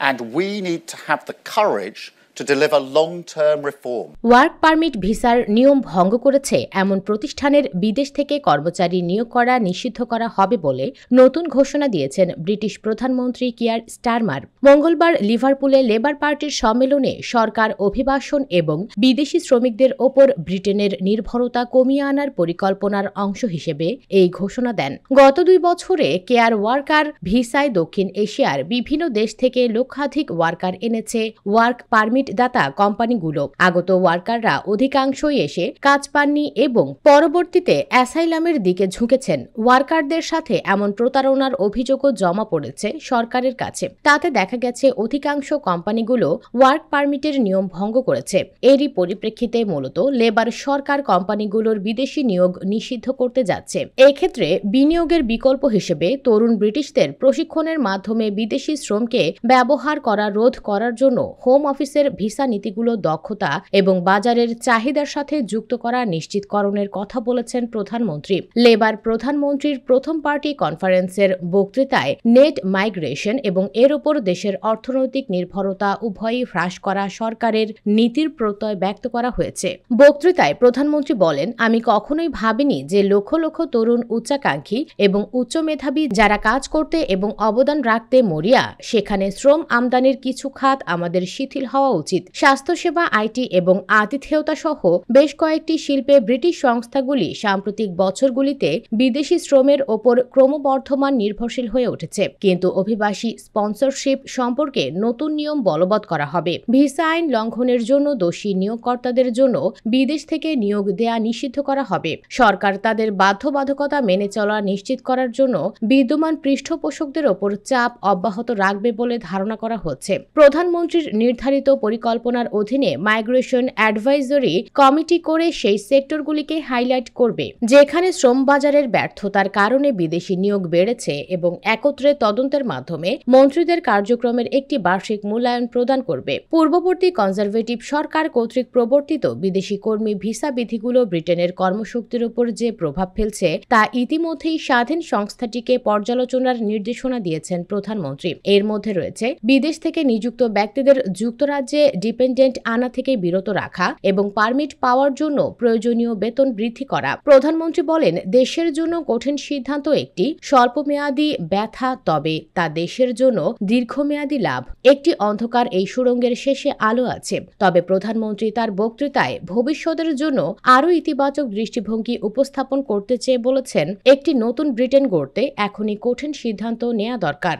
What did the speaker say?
And we need to have the courage to deliver long-term reform. Work permit ভিসার নিয়ম ভঙ্গ করেছে এমন প্রতিষ্ঠানের বিদেশ থেকে কর্মচারী নিয়োগ করা নিষিদ্ধ করা হবে বলে নতুন ঘোষণা দিয়েছেন ব্রিটিশ প্রধানমন্ত্রী কিয়ার স্টারমার মঙ্গলবার লিভারপুলে লেবার পার্টির সম্মেলনে সরকার অভিবাসন এবং বিদেশি শ্রমিকদের ওপর ব্রিটেনের নির্ভরতা কমিয়ে আনার পরিকল্পনার অংশ হিসেবে এই ঘোষণা দেন গত দুই বছরে কেয়ার ওয়ার্কার ভিসায় দক্ষিণ এশিয়ার বিভিন্ন দেশ থেকে লক্ষাধিক ওয়ার্কার এনেছে ওয়ার্ক পারমিট দাতা কোম্পানিগুলো আগত ওয়ার্কাররা অধিকাংশই এসে কাজ পাননি এবং পরবর্তীতে অ্যাসাইলামের দিকে ঝুঁকেছেন ওয়ার্কারদের সাথে এমন প্রতারণার অভিযোগও জমা পড়েছে সরকারের কাছে তাতে দেখা গেছে অধিকাংশ কোম্পানিগুলো ওয়ার্ক পারমিটের নিয়ম ভঙ্গ করেছে এরই পরিপ্রেক্ষিতে মূলত লেবার সরকার কোম্পানিগুলোর বিদেশি নিয়োগ নিষিদ্ধ করতে যাচ্ছে এক্ষেত্রে বিনিয়োগের বিকল্প হিসেবে তরুণ ব্রিটিশদের প্রশিক্ষণের মাধ্যমে বিদেশি শ্রমকে ব্যবহার করা রোধ করার জন্য হোম অফিসের ভিসা নীতিগুলো দক্ষতা এবং বাজারের চাহিদার সাথে যুক্ত করা নিশ্চিতকরণের কথা বলেছেন প্রধানমন্ত্রী লেবার প্রধানমন্ত্রীর প্রথম পার্টি কনফারেন্সের বক্তৃতায় নেট মাইগ্রেশন এবং এর ওপর দেশের অর্থনৈতিক নির্ভরতা উভয়ই হ্রাস করা সরকারের নীতির প্রত্যয় ব্যক্ত করা হয়েছে বক্তৃতায় প্রধানমন্ত্রী বলেন আমি কখনোই ভাবিনি যে লক্ষ লক্ষ তরুণ উচ্চাকাঙ্ক্ষী এবং উচ্চ মেধাবী যারা কাজ করতে এবং অবদান রাখতে মরিয়া সেখানে শ্রম আমদানির কিছু খাত আমাদের শিথিল হওয়া উচিত উচিত স্বাস্থ্যসেবা আইটি এবং আতিথেয়তা সহ বেশ কয়েকটি শিল্পে ব্রিটিশ সংস্থাগুলি সাম্প্রতিক বছরগুলিতে বিদেশি শ্রমের ওপর ক্রমবর্ধমান নির্ভরশীল হয়ে উঠেছে কিন্তু অভিবাসী স্পন্সরশিপ সম্পর্কে নতুন নিয়ম বলবৎ করা হবে ভিসা আইন লঙ্ঘনের জন্য দোষী নিয়োগকর্তাদের জন্য বিদেশ থেকে নিয়োগ দেয়া নিষিদ্ধ করা হবে সরকার তাদের বাধ্যবাধকতা মেনে চলা নিশ্চিত করার জন্য বিদ্যমান পৃষ্ঠপোষকদের ওপর চাপ অব্যাহত রাখবে বলে ধারণা করা হচ্ছে প্রধানমন্ত্রীর নির্ধারিত পরি পরিকল্পনার অধীনে মাইগ্রেশন অ্যাডভাইজরি কমিটি করে সেই সেক্টরগুলিকে হাইলাইট করবে যেখানে শ্রম বাজারের ব্যর্থতার কারণে বিদেশি নিয়োগ বেড়েছে এবং একত্রে তদন্তের মাধ্যমে মন্ত্রীদের কার্যক্রমের একটি বার্ষিক মূল্যায়ন প্রদান করবে পূর্ববর্তী কনজারভেটিভ সরকার কর্তৃক প্রবর্তিত বিদেশি কর্মী ভিসা বিধিগুলো ব্রিটেনের কর্মশক্তির উপর যে প্রভাব ফেলছে তা ইতিমধ্যেই স্বাধীন সংস্থাটিকে পর্যালোচনার নির্দেশনা দিয়েছেন প্রধানমন্ত্রী এর মধ্যে রয়েছে বিদেশ থেকে নিযুক্ত ব্যক্তিদের যুক্তরাজ্যে অফিসে ডিপেন্ডেন্ট আনা থেকে বিরত রাখা এবং পারমিট পাওয়ার জন্য প্রয়োজনীয় বেতন বৃদ্ধি করা প্রধানমন্ত্রী বলেন দেশের জন্য কঠিন সিদ্ধান্ত একটি স্বল্পমেয়াদী ব্যথা তবে তা দেশের জন্য দীর্ঘমেয়াদী লাভ একটি অন্ধকার এই সুরঙ্গের শেষে আলো আছে তবে প্রধানমন্ত্রী তার বক্তৃতায় ভবিষ্যতের জন্য আরও ইতিবাচক দৃষ্টিভঙ্গি উপস্থাপন করতে চেয়ে বলেছেন একটি নতুন ব্রিটেন গড়তে এখনই কঠিন সিদ্ধান্ত নেওয়া দরকার